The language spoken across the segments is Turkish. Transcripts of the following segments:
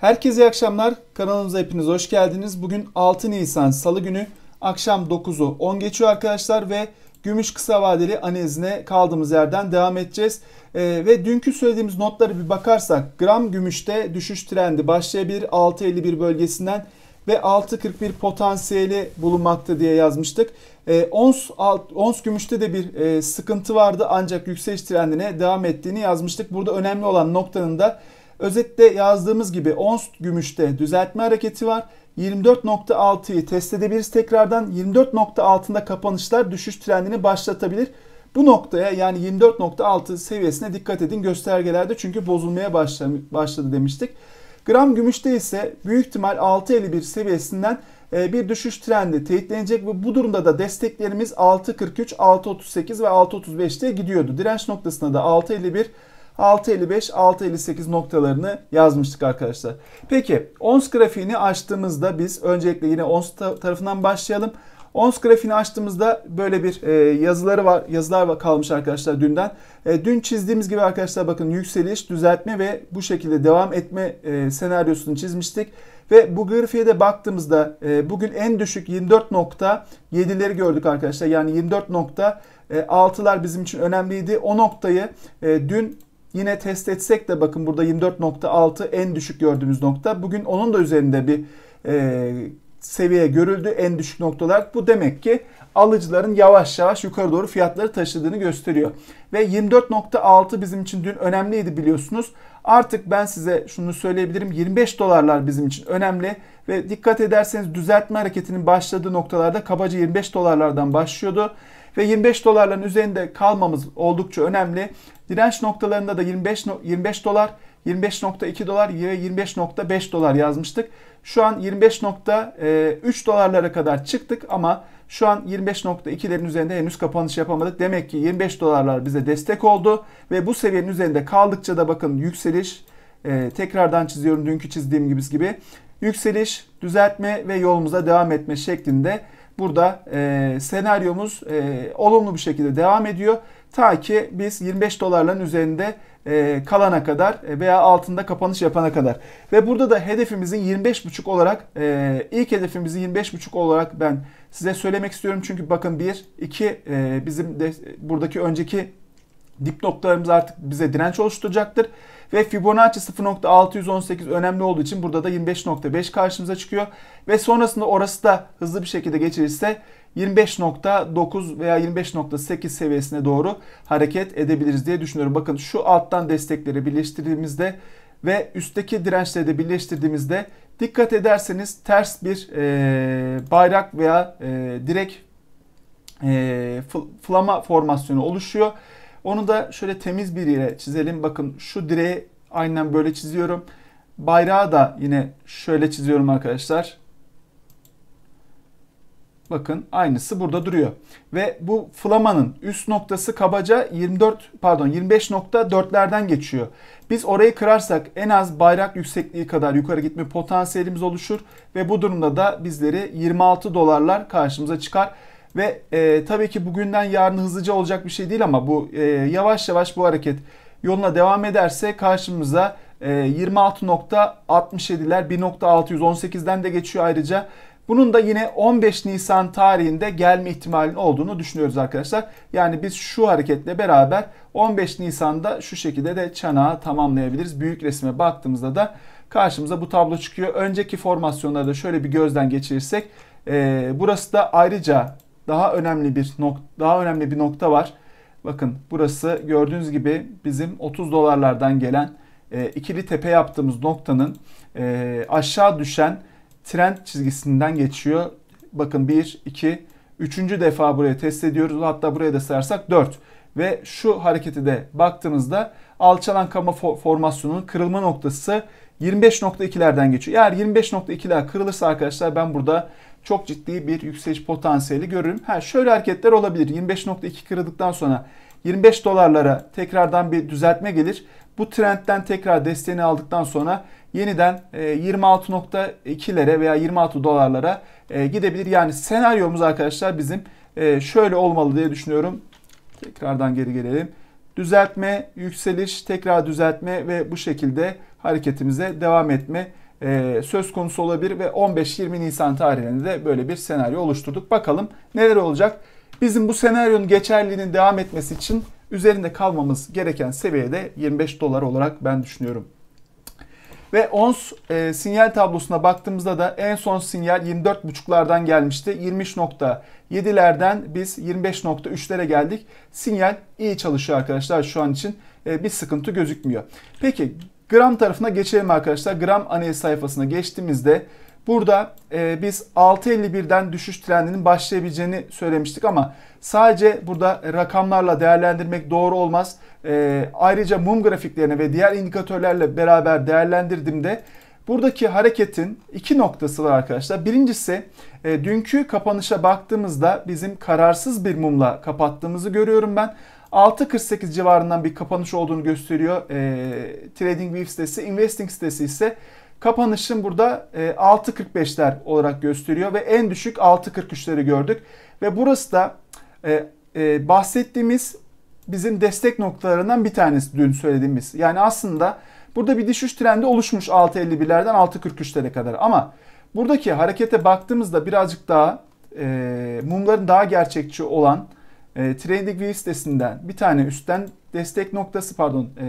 Herkese iyi akşamlar. Kanalımıza hepiniz hoş geldiniz. Bugün 6 Nisan Salı günü akşam 9'u 10 geçiyor arkadaşlar ve gümüş kısa vadeli analizine kaldığımız yerden devam edeceğiz. E, ve dünkü söylediğimiz notları bir bakarsak gram gümüşte düşüş trendi başlayabilir 6.51 bölgesinden ve 6.41 potansiyeli bulunmakta diye yazmıştık. E, ons, alt, ons gümüşte de bir e, sıkıntı vardı ancak yükseliş trendine devam ettiğini yazmıştık. Burada önemli olan noktanın da Özetle yazdığımız gibi ons gümüşte düzeltme hareketi var. 24.6'yı test edebiliriz tekrardan. 24.6 altında kapanışlar düşüş trendini başlatabilir. Bu noktaya yani 24.6 seviyesine dikkat edin göstergelerde çünkü bozulmaya başladı demiştik. Gram gümüşte ise büyük ihtimal 6.51 seviyesinden e, bir düşüş trendi teyitlenecek ve bu durumda da desteklerimiz 6.43, 6.38 ve 6.35'te gidiyordu. Direnç noktasına da 6.51 6.55, 6.58 noktalarını yazmıştık arkadaşlar. Peki ons grafiğini açtığımızda biz öncelikle yine ons tarafından başlayalım. Ons grafiğini açtığımızda böyle bir e, yazıları var, yazılar var kalmış arkadaşlar dünden. E, dün çizdiğimiz gibi arkadaşlar bakın yükseliş, düzeltme ve bu şekilde devam etme e, senaryosunu çizmiştik. Ve bu grafiğe de baktığımızda e, bugün en düşük 24.7'leri gördük arkadaşlar. Yani 24.6'lar e, bizim için önemliydi. O noktayı e, dün Yine test etsek de bakın burada 24.6 en düşük gördüğümüz nokta. Bugün onun da üzerinde bir e, seviye görüldü en düşük noktalar. Bu demek ki alıcıların yavaş yavaş yukarı doğru fiyatları taşıdığını gösteriyor. Ve 24.6 bizim için dün önemliydi biliyorsunuz. Artık ben size şunu söyleyebilirim. 25 dolarlar bizim için önemli ve dikkat ederseniz düzeltme hareketinin başladığı noktalarda kabaca 25 dolarlardan başlıyordu ve 25 dolarların üzerinde kalmamız oldukça önemli. Direnç noktalarında da 25 25 dolar 25.2 dolar ve 25.5 dolar yazmıştık. Şu an 25.3 dolarlara kadar çıktık ama şu an 25.2'lerin üzerinde henüz kapanış yapamadık. Demek ki 25 dolarlar bize destek oldu ve bu seviyenin üzerinde kaldıkça da bakın yükseliş e, tekrardan çiziyorum dünkü çizdiğim gibi gibi yükseliş, düzeltme ve yolumuza devam etme şeklinde Burada e, senaryomuz e, olumlu bir şekilde devam ediyor. Ta ki biz 25 dolarların üzerinde e, kalana kadar e, veya altında kapanış yapana kadar. Ve burada da hedefimizin 25.5 olarak e, ilk hedefimizi 25.5 olarak ben size söylemek istiyorum. Çünkü bakın 1, 2 e, bizim de, buradaki önceki Dip noktalarımız artık bize direnç oluşturacaktır. Ve Fibonacci 0.618 önemli olduğu için burada da 25.5 karşımıza çıkıyor. Ve sonrasında orası da hızlı bir şekilde geçirirse 25.9 veya 25.8 seviyesine doğru hareket edebiliriz diye düşünüyorum. Bakın şu alttan destekleri birleştirdiğimizde ve üstteki dirençleri de birleştirdiğimizde dikkat ederseniz ters bir e, bayrak veya e, direk e, flama formasyonu oluşuyor onu da şöyle temiz bir yere çizelim. Bakın şu direği aynen böyle çiziyorum. Bayrağı da yine şöyle çiziyorum arkadaşlar. Bakın aynısı burada duruyor. Ve bu flamanın üst noktası kabaca 24 pardon 25.4'lerden geçiyor. Biz orayı kırarsak en az bayrak yüksekliği kadar yukarı gitme potansiyelimiz oluşur ve bu durumda da bizleri 26 dolarlar karşımıza çıkar. Ve e, tabii ki bugünden yarın hızlıca olacak bir şey değil ama bu e, yavaş yavaş bu hareket yoluna devam ederse karşımıza e, 26.67'ler 1.618'den de geçiyor ayrıca. Bunun da yine 15 Nisan tarihinde gelme ihtimalinin olduğunu düşünüyoruz arkadaşlar. Yani biz şu hareketle beraber 15 Nisan'da şu şekilde de çanağı tamamlayabiliriz. Büyük resme baktığımızda da karşımıza bu tablo çıkıyor. Önceki formasyonları da şöyle bir gözden geçirirsek e, burası da ayrıca daha önemli bir nokta daha önemli bir nokta var. Bakın burası gördüğünüz gibi bizim 30 dolarlardan gelen e, ikili tepe yaptığımız noktanın e, aşağı düşen trend çizgisinden geçiyor. Bakın 1, 2, 3. defa buraya test ediyoruz. Hatta buraya da sayarsak 4. Ve şu hareketi de baktığınızda alçalan kama formasyonunun kırılma noktası 25.2'lerden geçiyor. Eğer 25.2'ler kırılırsa arkadaşlar ben burada çok ciddi bir yükseliş potansiyeli görürüm. Ha şöyle hareketler olabilir. 25.2 kırıldıktan sonra 25 dolarlara tekrardan bir düzeltme gelir. Bu trendten tekrar desteğini aldıktan sonra yeniden 26.2'lere e, veya 26 dolarlara e, gidebilir. Yani senaryomuz arkadaşlar bizim e, şöyle olmalı diye düşünüyorum. Tekrardan geri gelelim. Düzeltme, yükseliş, tekrar düzeltme ve bu şekilde hareketimize devam etme e, söz konusu olabilir ve 15-20 Nisan tarihinde de böyle bir senaryo oluşturduk. Bakalım neler olacak. Bizim bu senaryonun geçerliliğinin devam etmesi için üzerinde kalmamız gereken seviyede 25 dolar olarak ben düşünüyorum. Ve ons e, sinyal tablosuna baktığımızda da en son sinyal 24.5'lardan gelmişti. 23.7'lerden biz 25.3'lere geldik. Sinyal iyi çalışıyor arkadaşlar şu an için. E, bir sıkıntı gözükmüyor. Peki Gram tarafına geçelim arkadaşlar. Gram analiz sayfasına geçtiğimizde burada e, biz 6.51'den düşüş trendinin başlayabileceğini söylemiştik ama sadece burada rakamlarla değerlendirmek doğru olmaz. E, ayrıca mum grafiklerini ve diğer indikatörlerle beraber değerlendirdiğimde Buradaki hareketin iki noktası var arkadaşlar. Birincisi e, dünkü kapanışa baktığımızda bizim kararsız bir mumla kapattığımızı görüyorum ben. 6.48 civarından bir kapanış olduğunu gösteriyor e, TradingView sitesi. Investing sitesi ise kapanışın burada e, 6.45'ler olarak gösteriyor ve en düşük 6.43'leri gördük. Ve burası da e, e, bahsettiğimiz bizim destek noktalarından bir tanesi dün söylediğimiz. Yani aslında burada bir düşüş trendi oluşmuş 6.51'lerden 6.43'lere kadar ama buradaki harekete baktığımızda birazcık daha e, mumların daha gerçekçi olan e, TradingView sitesinden bir tane üstten destek noktası pardon e,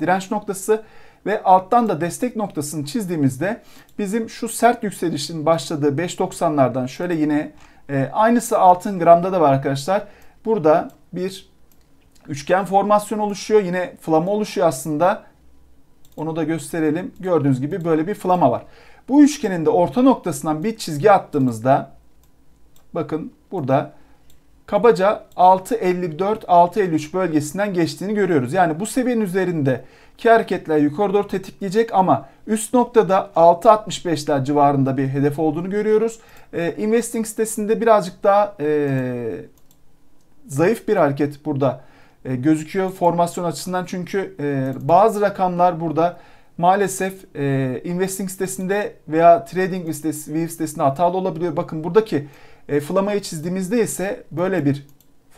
direnç noktası ve alttan da destek noktasını çizdiğimizde bizim şu sert yükselişin başladığı 5.90'lardan şöyle yine e, aynısı altın gramda da var arkadaşlar. Burada bir üçgen formasyon oluşuyor. Yine flama oluşuyor aslında. Onu da gösterelim. Gördüğünüz gibi böyle bir flama var. Bu üçgenin de orta noktasından bir çizgi attığımızda bakın burada kabaca 6.54-6.53 bölgesinden geçtiğini görüyoruz. Yani bu seviyenin üzerinde ki hareketler yukarı doğru tetikleyecek ama üst noktada 6.65'ler civarında bir hedef olduğunu görüyoruz. E, investing sitesinde birazcık daha e, zayıf bir hareket burada e, gözüküyor formasyon açısından. Çünkü e, bazı rakamlar burada maalesef e, investing sitesinde veya trading sitesi, sitesinde hatalı olabiliyor. Bakın buradaki e, flamayı çizdiğimizde ise böyle bir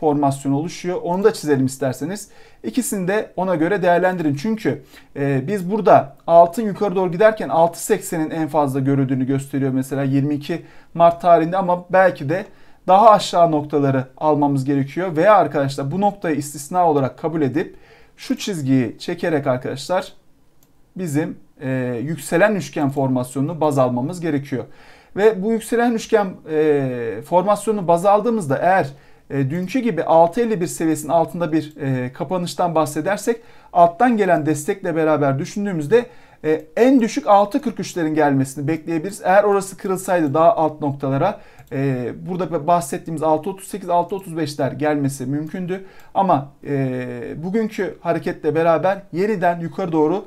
formasyon oluşuyor. Onu da çizelim isterseniz. İkisini de ona göre değerlendirin. Çünkü e, biz burada altın yukarı doğru giderken 6.80'in en fazla görüldüğünü gösteriyor mesela 22 Mart tarihinde ama belki de daha aşağı noktaları almamız gerekiyor veya arkadaşlar bu noktayı istisna olarak kabul edip şu çizgiyi çekerek arkadaşlar bizim e, yükselen üçgen formasyonunu baz almamız gerekiyor. Ve bu yükselen üçgen e, formasyonunu baz aldığımızda eğer e, dünkü gibi 6.51 seviyesinin altında bir e, kapanıştan bahsedersek alttan gelen destekle beraber düşündüğümüzde e, en düşük 6.43'lerin gelmesini bekleyebiliriz. Eğer orası kırılsaydı daha alt noktalara e, burada bahsettiğimiz 6.38-6.35'ler gelmesi mümkündü. Ama e, bugünkü hareketle beraber yeniden yukarı doğru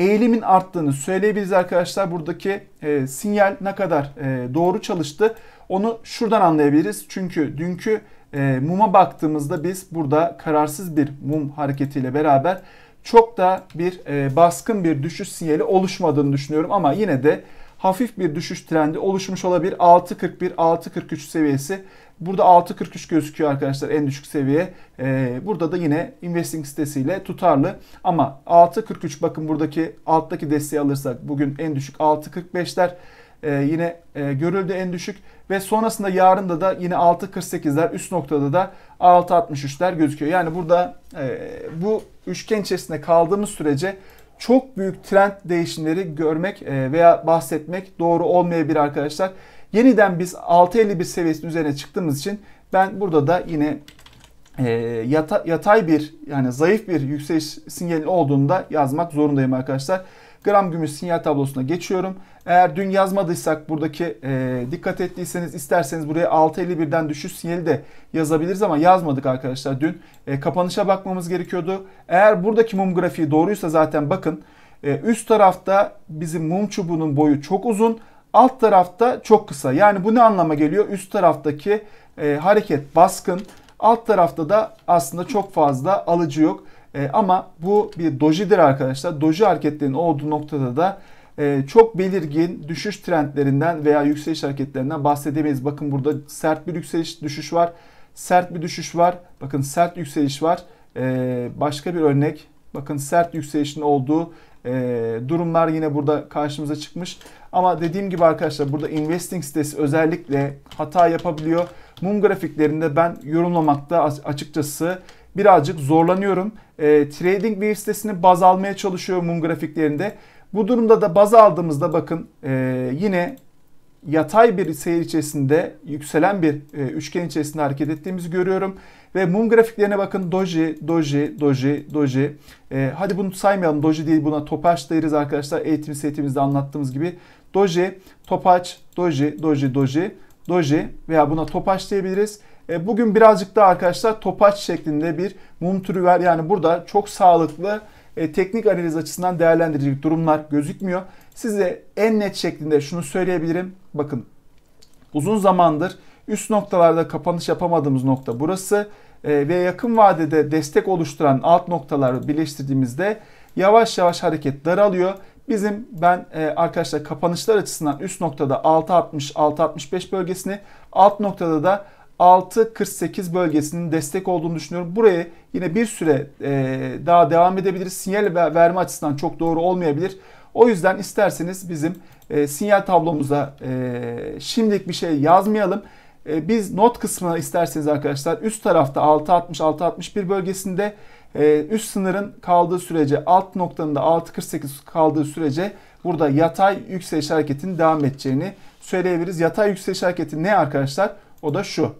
eğilimin arttığını söyleyebiliriz arkadaşlar. Buradaki e, sinyal ne kadar e, doğru çalıştı onu şuradan anlayabiliriz. Çünkü dünkü e, muma baktığımızda biz burada kararsız bir mum hareketiyle beraber çok da bir e, baskın bir düşüş sinyali oluşmadığını düşünüyorum. Ama yine de hafif bir düşüş trendi oluşmuş olabilir. 6.41, 6.43 seviyesi. Burada 6.43 gözüküyor arkadaşlar en düşük seviye. Ee, burada da yine investing sitesiyle tutarlı. Ama 6.43 bakın buradaki alttaki desteği alırsak bugün en düşük 6.45'ler e, ee, yine e, görüldü en düşük ve sonrasında yarın da da yine 6.48'ler üst noktada da 6.63'ler gözüküyor. Yani burada e, bu üçgen içerisinde kaldığımız sürece çok büyük trend değişimleri görmek e, veya bahsetmek doğru olmayabilir arkadaşlar. Yeniden biz 6.51 seviyesinin üzerine çıktığımız için ben burada da yine e, yatay bir yani zayıf bir yükseliş sinyali olduğunda yazmak zorundayım arkadaşlar. Gram gümüş sinyal tablosuna geçiyorum eğer dün yazmadıysak buradaki e, dikkat ettiyseniz isterseniz buraya 6.51'den düşüş sinyali de yazabiliriz ama yazmadık arkadaşlar. Dün e, kapanışa bakmamız gerekiyordu. Eğer buradaki mum grafiği doğruysa zaten bakın e, üst tarafta bizim mum çubuğunun boyu çok uzun. Alt tarafta çok kısa. Yani bu ne anlama geliyor? Üst taraftaki e, hareket baskın. Alt tarafta da aslında çok fazla alıcı yok. E, ama bu bir dojidir arkadaşlar. Doji hareketlerinin olduğu noktada da ee, çok belirgin düşüş trendlerinden veya yükseliş hareketlerinden bahsedemeyiz. Bakın burada sert bir yükseliş düşüş var. Sert bir düşüş var. Bakın sert yükseliş var. Ee, başka bir örnek. Bakın sert yükselişin olduğu e, durumlar yine burada karşımıza çıkmış. Ama dediğim gibi arkadaşlar burada investing sitesi özellikle hata yapabiliyor. Mum grafiklerinde ben yorumlamakta açıkçası birazcık zorlanıyorum. E, ee, bir sitesini baz almaya çalışıyor mum grafiklerinde. Bu durumda da baz aldığımızda bakın e, yine yatay bir seyir içerisinde yükselen bir e, üçgen içerisinde hareket ettiğimizi görüyorum. Ve mum grafiklerine bakın doji, doji, doji, doji. E, hadi bunu saymayalım doji değil buna topaç deriz arkadaşlar. Eğitim setimizde anlattığımız gibi doji, topaç, doji, doji, doji, doji veya buna topaç diyebiliriz. E, bugün birazcık daha arkadaşlar topaç şeklinde bir mum türü var. Yani burada çok sağlıklı bir e, teknik analiz açısından değerlendirecek durumlar gözükmüyor. Size en net şeklinde şunu söyleyebilirim. Bakın uzun zamandır üst noktalarda kapanış yapamadığımız nokta burası e, ve yakın vadede destek oluşturan alt noktaları birleştirdiğimizde yavaş yavaş hareket daralıyor. Bizim ben e, arkadaşlar kapanışlar açısından üst noktada 6.60 6.65 bölgesini alt noktada da 6.48 bölgesinin destek olduğunu düşünüyorum. Buraya yine bir süre e, daha devam edebiliriz. Sinyal verme açısından çok doğru olmayabilir. O yüzden isterseniz bizim e, sinyal tablomuza e, şimdilik bir şey yazmayalım. E, biz not kısmına isterseniz arkadaşlar üst tarafta 6.60-6.61 bölgesinde üst sınırın kaldığı sürece alt noktanın 6.48 kaldığı sürece burada yatay yükseliş hareketinin devam edeceğini söyleyebiliriz. Yatay yükseliş hareketi ne arkadaşlar? O da şu.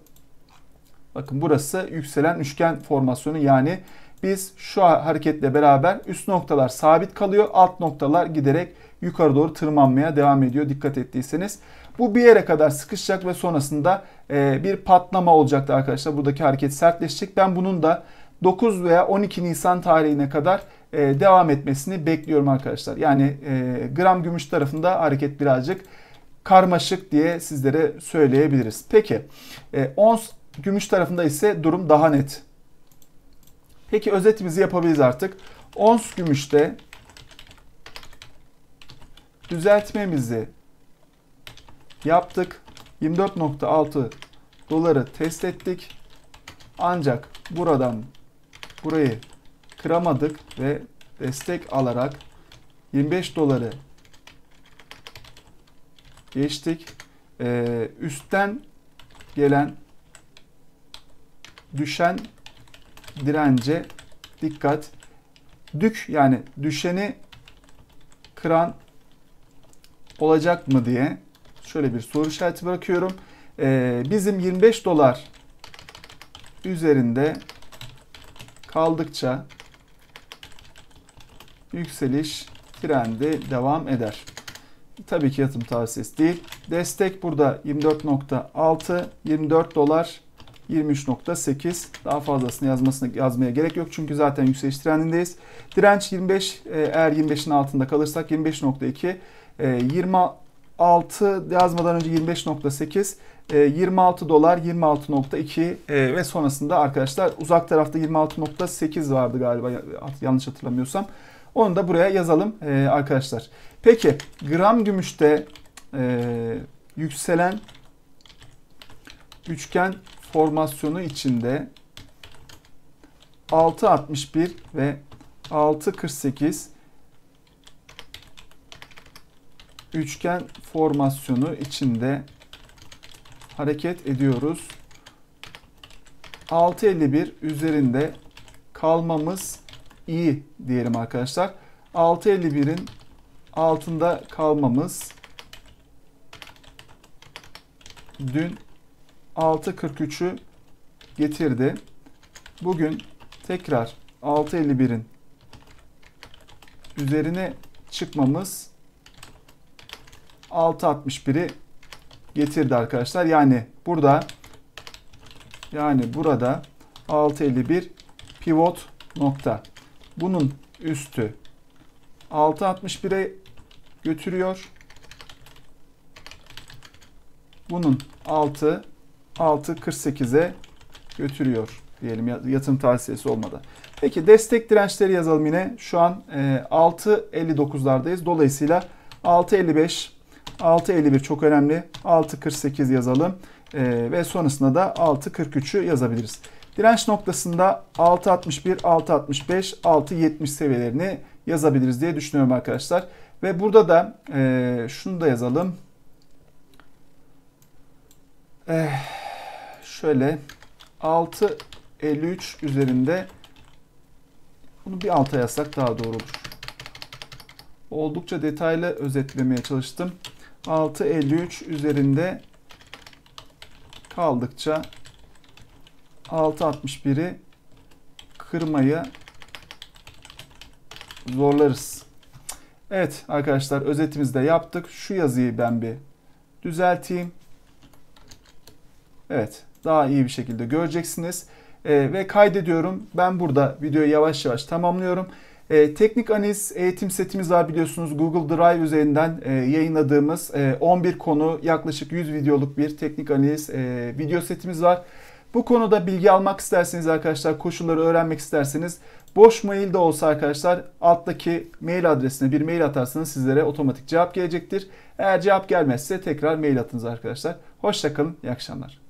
Bakın burası yükselen üçgen formasyonu yani biz şu hareketle beraber üst noktalar sabit kalıyor. Alt noktalar giderek yukarı doğru tırmanmaya devam ediyor dikkat ettiyseniz. Bu bir yere kadar sıkışacak ve sonrasında e, bir patlama olacaktı arkadaşlar. Buradaki hareket sertleşecek. Ben bunun da 9 veya 12 Nisan tarihine kadar e, devam etmesini bekliyorum arkadaşlar. Yani e, gram gümüş tarafında hareket birazcık karmaşık diye sizlere söyleyebiliriz. Peki ons Gümüş tarafında ise durum daha net. Peki özetimizi yapabiliriz artık. Ons gümüşte düzeltmemizi yaptık. 24.6 doları test ettik. Ancak buradan burayı kıramadık ve destek alarak 25 doları geçtik. Ee, üstten gelen düşen dirence dikkat. Dük yani düşeni kıran olacak mı diye şöyle bir soru işareti bırakıyorum. Ee, bizim 25 dolar üzerinde kaldıkça yükseliş trendi devam eder. Tabii ki yatım tavsiyesi değil. Destek burada 24.6 24 dolar 23.8 daha fazlasını yazmasına, yazmaya gerek yok çünkü zaten yükseliş trendindeyiz. Direnç 25 e, eğer 25'in altında kalırsak 25.2 26 e, yazmadan önce 25.8 26 e, dolar 26.2 ve sonrasında arkadaşlar uzak tarafta 26.8 vardı galiba yanlış hatırlamıyorsam. Onu da buraya yazalım arkadaşlar. Peki gram gümüşte yükselen üçgen formasyonu içinde 6.61 ve 6.48 üçgen formasyonu içinde hareket ediyoruz. 6.51 üzerinde kalmamız iyi diyelim arkadaşlar. 6.51'in altında kalmamız dün 6.43'ü getirdi. Bugün tekrar 6.51'in üzerine çıkmamız 6.61'i getirdi arkadaşlar. Yani burada yani burada 6.51 pivot nokta. Bunun üstü 6.61'e götürüyor. Bunun altı 6.48'e götürüyor diyelim yatırım tavsiyesi olmadan. Peki destek dirençleri yazalım yine. Şu an e, 6.59'lardayız. Dolayısıyla 6.55, 6.51 çok önemli. 6.48 yazalım. E, ve sonrasında da 6.43'ü yazabiliriz. Direnç noktasında 6.61, 6.65, 6.70 seviyelerini yazabiliriz diye düşünüyorum arkadaşlar. Ve burada da e, şunu da yazalım. Eh, şöyle 6.53 üzerinde bunu bir alta yazsak daha doğru olur. Oldukça detaylı özetlemeye çalıştım. 6.53 üzerinde kaldıkça 6.61'i kırmayı zorlarız. Evet arkadaşlar özetimizi de yaptık. Şu yazıyı ben bir düzelteyim. Evet daha iyi bir şekilde göreceksiniz. E, ve kaydediyorum. Ben burada videoyu yavaş yavaş tamamlıyorum. E, teknik analiz eğitim setimiz var biliyorsunuz Google Drive üzerinden e, yayınladığımız e, 11 konu yaklaşık 100 videoluk bir teknik analiz e, video setimiz var. Bu konuda bilgi almak isterseniz arkadaşlar koşulları öğrenmek isterseniz boş mail de olsa arkadaşlar alttaki mail adresine bir mail atarsanız sizlere otomatik cevap gelecektir. Eğer cevap gelmezse tekrar mail atınız arkadaşlar. Hoşçakalın iyi akşamlar.